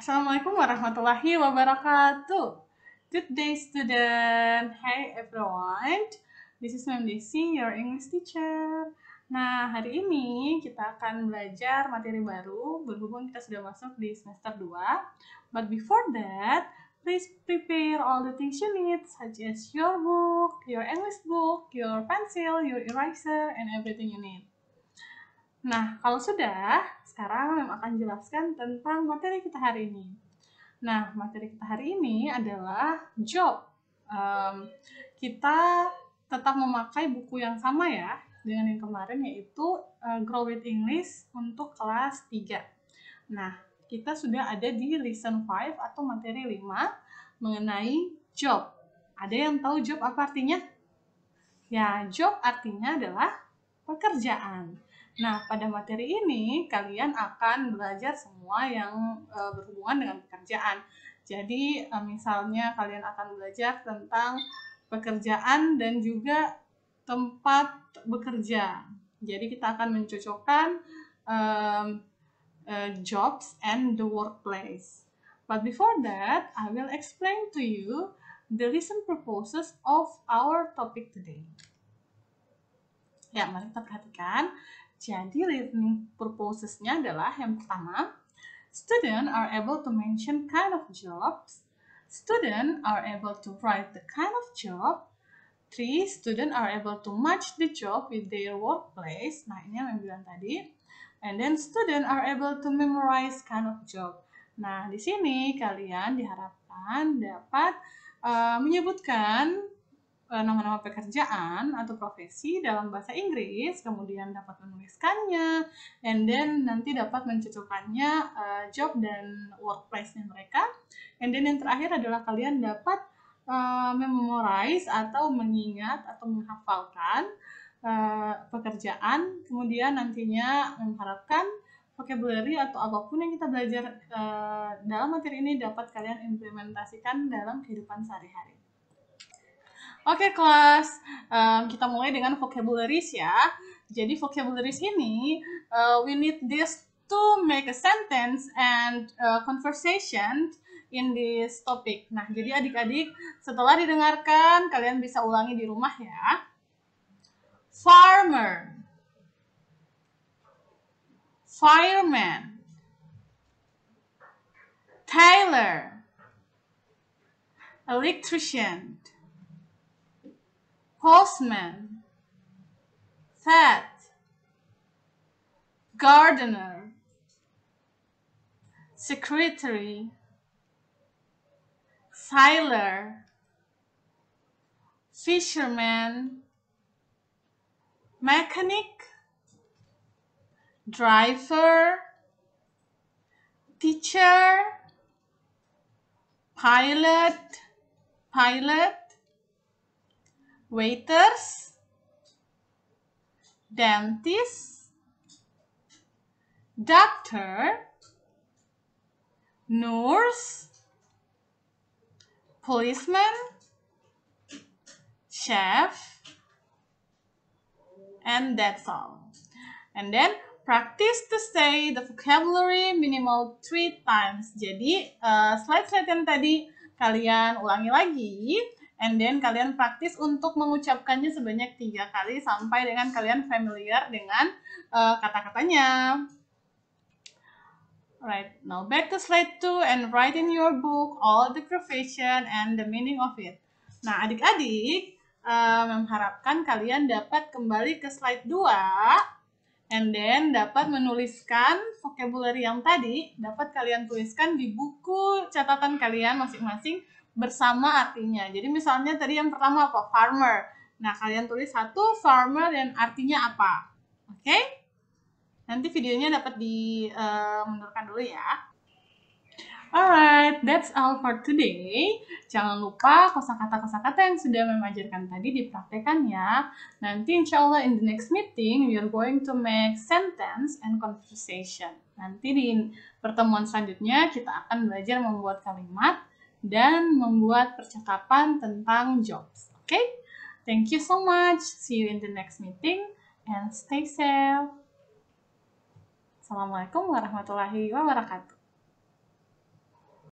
Assalamualaikum warahmatullahi wabarakatuh. Good day, student. Hey everyone. This is MDC, your English teacher. Nah, hari ini kita akan belajar materi baru berhubung kita sudah masuk di semester 2. But before that, please prepare all the things you need such as your book, your English book, your pencil, your eraser, and everything you need. Nah, kalau sudah, sekarang Mem akan jelaskan tentang materi kita hari ini. Nah, materi kita hari ini adalah job. Um, kita tetap memakai buku yang sama ya dengan yang kemarin yaitu uh, Grow with English untuk kelas 3. Nah, kita sudah ada di lesson 5 atau materi 5 mengenai job. Ada yang tahu job apa artinya? Ya, job artinya adalah pekerjaan. Nah, pada materi ini kalian akan belajar semua yang e, berhubungan dengan pekerjaan. Jadi, e, misalnya kalian akan belajar tentang pekerjaan dan juga tempat bekerja. Jadi, kita akan mencocokkan e, e, jobs and the workplace. But before that, I will explain to you the recent purposes of our topic today. Ya, mari kita perhatikan. Jadi learning purposes-nya adalah yang pertama, student are able to mention kind of jobs. Student are able to write the kind of job. Three, student are able to match the job with their workplace. Nah, ini yang yang bilang tadi. And then student are able to memorize kind of job. Nah, di sini kalian diharapkan dapat uh, menyebutkan Eh, nama-nama pekerjaan atau profesi dalam bahasa Inggris, kemudian dapat menuliskannya, and then nanti dapat mencocokkannya uh, job dan workplace-nya mereka. And then yang terakhir adalah kalian dapat uh, memorize atau mengingat atau menghafalkan uh, pekerjaan, kemudian nantinya mengharapkan vocabulary atau apapun yang kita belajar uh, dalam materi ini dapat kalian implementasikan dalam kehidupan sehari-hari. Oke kelas, um, kita mulai dengan vocabularies ya. Jadi vocabularies ini, uh, we need this to make a sentence and a eh, conversation in this topic. Nah, jadi adik-adik setelah didengarkan, kalian bisa ulangi di rumah ya. Farmer Fireman Tailor Electrician postman, fat, gardener, secretary, sailor, fisherman, mechanic, driver, teacher, pilot, pilot, waiters, dentist, doctor, nurse, policeman, chef, and that's all. And then practice to say the vocabulary minimal three times. Jadi, uh, slide-slide yang tadi kalian ulangi lagi. And then kalian praktis untuk mengucapkannya sebanyak tiga kali sampai dengan kalian familiar dengan uh, kata-katanya. Right, now back to slide 2 and write in your book all the profession and the meaning of it. Nah, adik-adik, uh, mengharapkan kalian dapat kembali ke slide 2 And then dapat menuliskan vocabulary yang tadi dapat kalian tuliskan di buku catatan kalian masing-masing bersama artinya. Jadi misalnya tadi yang pertama apa? Farmer. Nah, kalian tulis satu farmer dan artinya apa. Oke? Okay? Nanti videonya dapat di uh, mundurkan dulu ya. Alright, that's all for today. Jangan lupa kosakata-kosakata yang sudah memajarkan tadi dipraktekkan ya. Nanti insya Allah in the next meeting, we are going to make sentence and conversation. Nanti di pertemuan selanjutnya kita akan belajar membuat kalimat dan membuat percakapan tentang jobs. Oke? Okay? Thank you so much. See you in the next meeting and stay safe. Assalamualaikum warahmatullahi wabarakatuh.